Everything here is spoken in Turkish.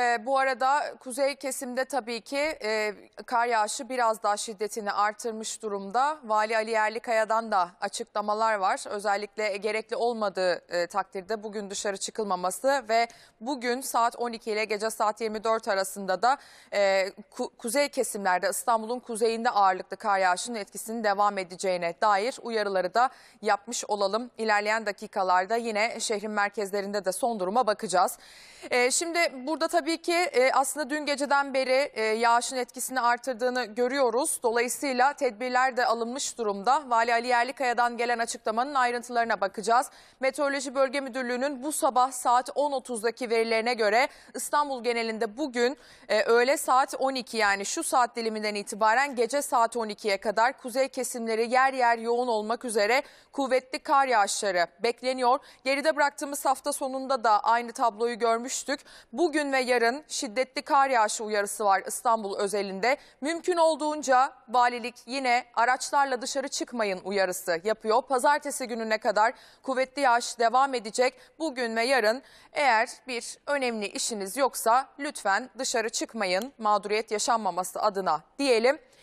E, bu arada kuzey kesimde tabii ki e, kar yağışı biraz daha şiddetini artırmış durumda. Vali Ali Yerlikaya'dan da açıklamalar var. Özellikle gerekli olmadığı e, takdirde bugün dışarı çıkılmaması ve bugün saat 12 ile gece saat 24 arasında da e, ku kuzey kesimlerde İstanbul'un kuzeyinde ağırlıklı kar yağışının etkisinin devam edeceğine dair uyarıları da yapmış olalım. İlerleyen dakikalarda yine şehrin merkezlerinde de son duruma bakacağız. E, şimdi burada tabii tabii ki e, aslında dün geceden beri e, yağışın etkisini artırdığını görüyoruz. Dolayısıyla tedbirler de alınmış durumda. Vali Ali Yerlikaya'dan gelen açıklamanın ayrıntılarına bakacağız. Meteoroloji Bölge Müdürlüğü'nün bu sabah saat 10.30'daki verilerine göre İstanbul genelinde bugün e, öğle saat 12 yani şu saat diliminden itibaren gece saat 12'ye kadar kuzey kesimleri yer yer yoğun olmak üzere kuvvetli kar yağışları bekleniyor. Geride bıraktığımız hafta sonunda da aynı tabloyu görmüştük. Bugün ve yarın yarın şiddetli kar yağışı uyarısı var İstanbul özelinde. Mümkün olduğunca valilik yine araçlarla dışarı çıkmayın uyarısı yapıyor. Pazartesi gününe kadar kuvvetli yağış devam edecek. Bugün ve yarın eğer bir önemli işiniz yoksa lütfen dışarı çıkmayın mağduriyet yaşanmaması adına diyelim.